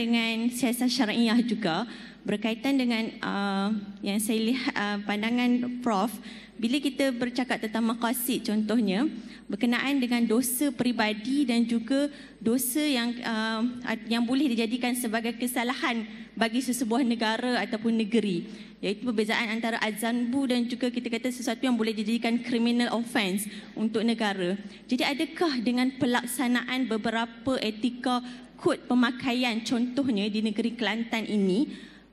dengan siasat syariah juga berkaitan dengan uh, yang saya lihat uh, pandangan prof bila kita bercakap tentang maqasid contohnya berkenaan dengan dosa peribadi dan juga dosa yang uh, yang boleh dijadikan sebagai kesalahan bagi sesebuah negara ataupun negeri iaitu perbezaan antara azanbu dan juga kita kata sesuatu yang boleh dijadikan criminal offence untuk negara jadi adakah dengan pelaksanaan beberapa etika ikut pemakaian contohnya di negeri Kelantan ini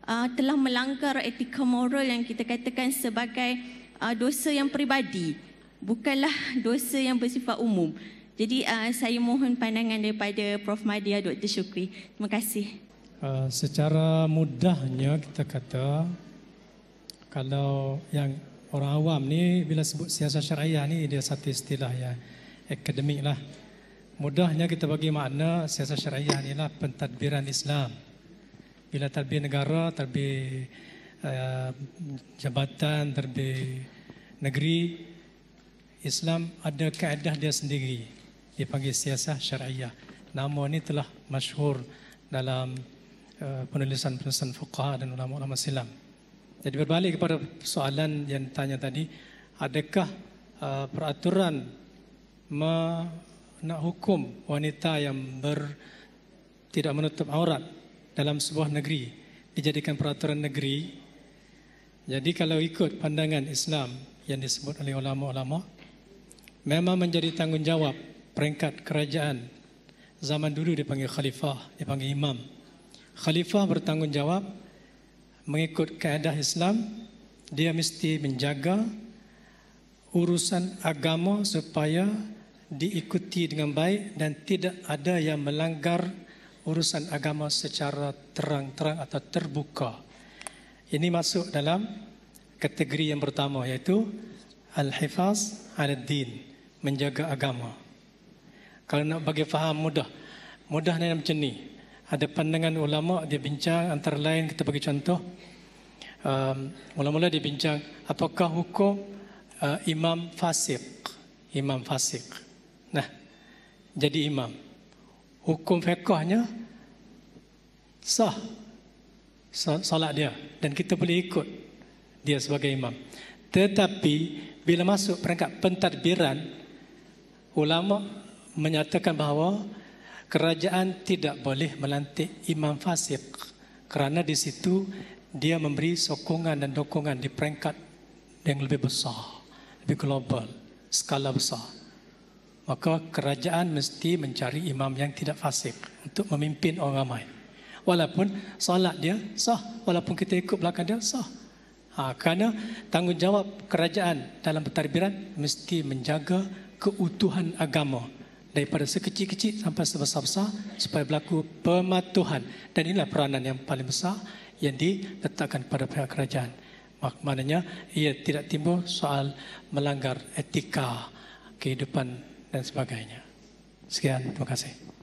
uh, telah melanggar etika moral yang kita katakan sebagai uh, dosa yang peribadi bukanlah dosa yang bersifat umum. Jadi uh, saya mohon pandangan daripada Prof Madia Dr Syukri. Terima kasih. Uh, secara mudahnya kita kata kalau yang orang awam ni bila sebut siasat syariah ni dia satu istilah ya akademik lah. Mudahnya kita bagi makna siasa syariah ni lah pentadbiran Islam. Bila tadbir negara, tadbir uh, eh, jabatan, tadbir negeri, Islam ada kaedah dia sendiri. Dia panggil siasa syariah. Nama ini telah masyhur dalam uh, penulisan-penulisan fuqaha dan ulama-ulama silam. Jadi berbalik kepada soalan yang ditanya tadi, adakah uh, peraturan me- nak hukum wanita yang ber, tidak menutup aurat dalam sebuah negeri dijadikan peraturan negeri. Jadi kalau ikut pandangan Islam yang disebut oleh ulama-ulama, memang menjadi tanggungjawab peringkat kerajaan. Zaman dulu dipanggil khalifah, dipanggil imam. Khalifah bertanggungjawab mengikut kaedah Islam, dia mesti menjaga urusan agama supaya diikuti dengan baik dan tidak ada yang melanggar urusan agama secara terang-terang atau terbuka. Ini masuk dalam kategori yang pertama iaitu al-hifaz al-din, menjaga agama. Kalau nak bagi faham mudah, mudah dalam macam ni. Ada pandangan ulama dia bincang antara lain kita bagi contoh um, mula-mula dia bincang apakah hukum uh, imam fasik? Imam fasik. Nah, jadi imam. Hukum fiqahnya sah solat dia dan kita boleh ikut dia sebagai imam. Tetapi bila masuk peringkat pentadbiran ulama menyatakan bahawa kerajaan tidak boleh melantik imam fasik kerana di situ dia memberi sokongan dan dukungan di peringkat yang lebih besar, lebih global, skala besar maka kerajaan mesti mencari imam yang tidak fasik untuk memimpin orang ramai. Walaupun solat dia sah, walaupun kita ikut belakang dia sah. Ha, kerana tanggungjawab kerajaan dalam pentadbiran mesti menjaga keutuhan agama daripada sekecil-kecil sampai sebesar-besar supaya berlaku pematuhan dan inilah peranan yang paling besar yang diletakkan pada pihak kerajaan maknanya ia tidak timbul soal melanggar etika kehidupan dan sebagainya. Sekian, terima kasih.